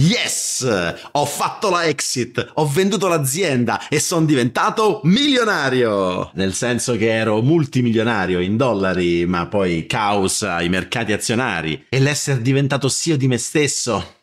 Yes! Ho fatto la exit, ho venduto l'azienda e sono diventato milionario! Nel senso che ero multimilionario in dollari, ma poi causa i mercati azionari e l'essere diventato CEO di me stesso.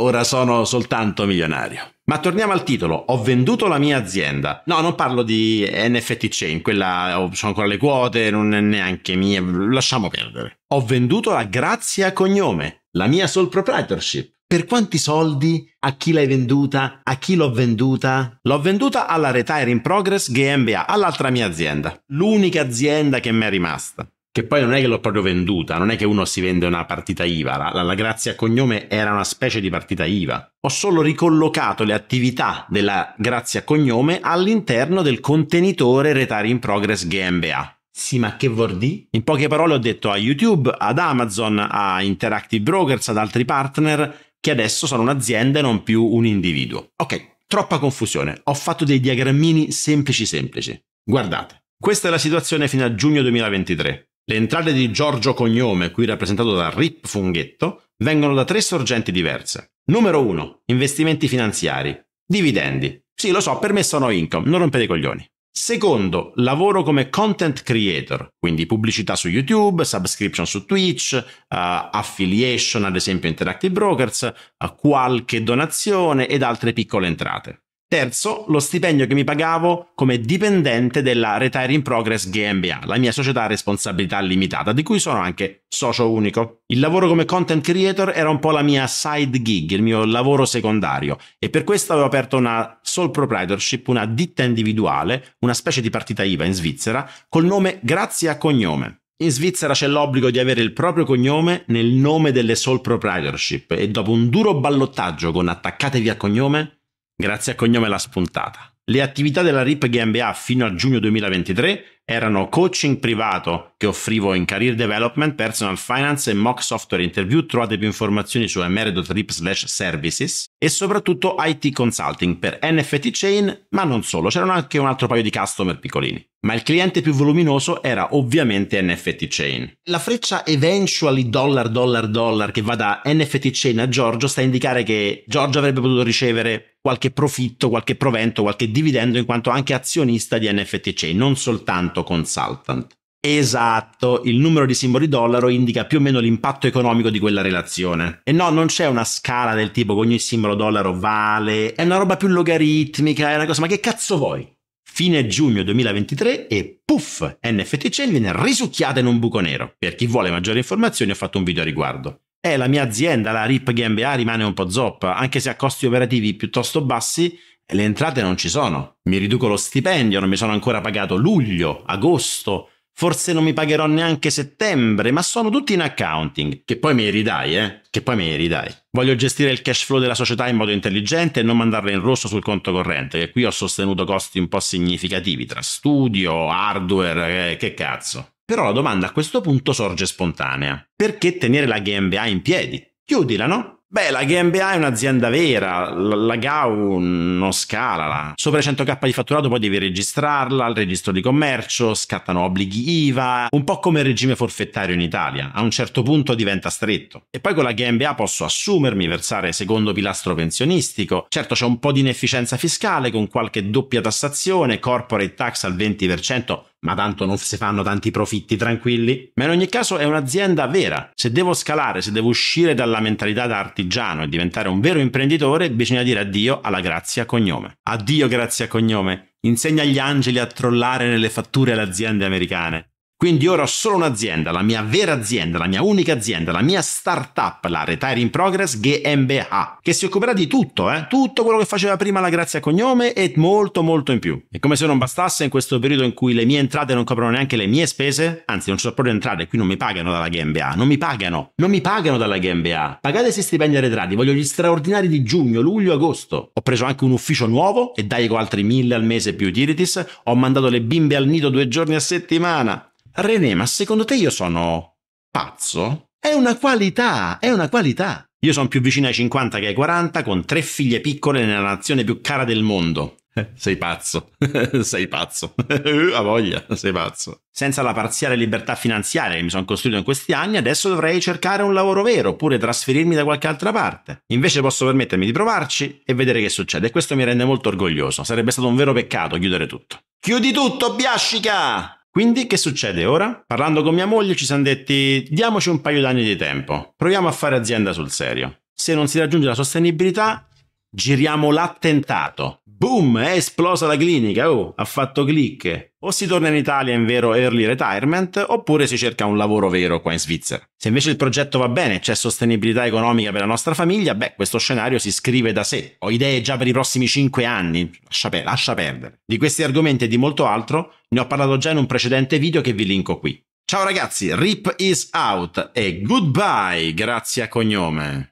Ora sono soltanto milionario. Ma torniamo al titolo, ho venduto la mia azienda. No, non parlo di NFT Chain, quella ho, ancora le quote, non è neanche mia, lasciamo perdere. Ho venduto la Grazia Cognome, la mia sole proprietorship per quanti soldi, a chi l'hai venduta, a chi l'ho venduta. L'ho venduta alla Retire in Progress GmbH, all'altra mia azienda, l'unica azienda che mi è rimasta. Che poi non è che l'ho proprio venduta, non è che uno si vende una partita IVA, la, la, la grazia a cognome era una specie di partita IVA. Ho solo ricollocato le attività della grazia a cognome all'interno del contenitore Retire in Progress GmbH. Sì, ma che vuol dire? In poche parole ho detto a YouTube, ad Amazon, a Interactive Brokers, ad altri partner, che adesso sono un'azienda e non più un individuo. Ok, troppa confusione. Ho fatto dei diagrammini semplici semplici. Guardate, questa è la situazione fino a giugno 2023. Le entrate di Giorgio Cognome, qui rappresentato da Rip Funghetto, vengono da tre sorgenti diverse. Numero 1. Investimenti finanziari. Dividendi. Sì, lo so, per me sono income, non rompete i coglioni. Secondo, lavoro come content creator, quindi pubblicità su YouTube, subscription su Twitch, uh, affiliation ad esempio Interactive Brokers, uh, qualche donazione ed altre piccole entrate. Terzo, lo stipendio che mi pagavo come dipendente della Retire in Progress GmbH, la mia società a responsabilità limitata, di cui sono anche socio unico. Il lavoro come content creator era un po' la mia side gig, il mio lavoro secondario, e per questo avevo aperto una sole proprietorship, una ditta individuale, una specie di partita IVA in Svizzera, col nome Grazia a Cognome. In Svizzera c'è l'obbligo di avere il proprio cognome nel nome delle sole proprietorship e dopo un duro ballottaggio con attaccatevi a cognome grazie a Cognome la spuntata. Le attività della RIP GmbH fino a giugno 2023 erano coaching privato che offrivo in career development, personal finance e mock software interview. Trovate più informazioni su emeridorip slash services e soprattutto IT consulting per NFT chain, ma non solo, c'erano anche un altro paio di customer piccolini. Ma il cliente più voluminoso era ovviamente NFT chain. La freccia eventually dollar dollar dollar che va da NFT chain a Giorgio sta a indicare che Giorgio avrebbe potuto ricevere qualche profitto, qualche provento, qualche dividendo in quanto anche azionista di NFT Chain, non soltanto consultant. Esatto, il numero di simboli dollaro indica più o meno l'impatto economico di quella relazione. E no, non c'è una scala del tipo che ogni simbolo dollaro vale, è una roba più logaritmica, è una cosa, ma che cazzo vuoi? Fine giugno 2023 e puff, NFT Chain viene risucchiata in un buco nero. Per chi vuole maggiori informazioni ho fatto un video a riguardo eh, la mia azienda, la RIP GmbH, rimane un po' zoppa, anche se a costi operativi piuttosto bassi, le entrate non ci sono. Mi riduco lo stipendio, non mi sono ancora pagato luglio, agosto, forse non mi pagherò neanche settembre, ma sono tutti in accounting, che poi mi ridai, eh? Che poi mi ridai. Voglio gestire il cash flow della società in modo intelligente e non mandarla in rosso sul conto corrente, che qui ho sostenuto costi un po' significativi tra studio, hardware, eh, che cazzo. Però la domanda a questo punto sorge spontanea. Perché tenere la GmbH in piedi? Chiudila, no? Beh, la GmbH è un'azienda vera, la GAU non scala. Sopra i 100k di fatturato poi devi registrarla al registro di commercio, scattano obblighi IVA, un po' come il regime forfettario in Italia. A un certo punto diventa stretto. E poi con la GmbH posso assumermi, versare secondo pilastro pensionistico. Certo c'è un po' di inefficienza fiscale con qualche doppia tassazione, corporate tax al 20%, ma tanto non si fanno tanti profitti tranquilli. Ma in ogni caso è un'azienda vera. Se devo scalare, se devo uscire dalla mentalità da artigiano e diventare un vero imprenditore, bisogna dire addio alla grazia cognome. Addio grazia cognome. Insegna gli angeli a trollare nelle fatture alle aziende americane. Quindi ora ho solo un'azienda, la mia vera azienda, la mia unica azienda, la mia startup, la Retire in Progress GmbH, che si occuperà di tutto, eh? tutto quello che faceva prima la Grazia Cognome e molto molto in più. E come se non bastasse in questo periodo in cui le mie entrate non coprono neanche le mie spese, anzi non ci sono proprio entrate, qui non mi pagano dalla GmbH, non mi pagano, non mi pagano dalla GmbH. Pagate se stipendi arretrati, voglio gli straordinari di giugno, luglio, agosto. Ho preso anche un ufficio nuovo e dai con altri mille al mese più utilities, ho mandato le bimbe al nido due giorni a settimana. René, ma secondo te io sono pazzo? È una qualità, è una qualità. Io sono più vicino ai 50 che ai 40, con tre figlie piccole nella nazione più cara del mondo. Sei pazzo, sei pazzo, ha voglia, sei pazzo. Senza la parziale libertà finanziaria che mi sono costruito in questi anni, adesso dovrei cercare un lavoro vero oppure trasferirmi da qualche altra parte. Invece posso permettermi di provarci e vedere che succede, e questo mi rende molto orgoglioso. Sarebbe stato un vero peccato chiudere tutto. Chiudi tutto, Biascica! Quindi che succede ora? Parlando con mia moglie ci siamo detti diamoci un paio d'anni di tempo, proviamo a fare azienda sul serio. Se non si raggiunge la sostenibilità Giriamo l'attentato. Boom! È esplosa la clinica, oh, ha fatto click. O si torna in Italia in vero early retirement, oppure si cerca un lavoro vero qua in Svizzera. Se invece il progetto va bene, c'è sostenibilità economica per la nostra famiglia, beh, questo scenario si scrive da sé. Ho idee già per i prossimi 5 anni, lascia, per, lascia perdere. Di questi argomenti e di molto altro ne ho parlato già in un precedente video che vi linko qui. Ciao ragazzi, RIP is out e goodbye, grazie a cognome.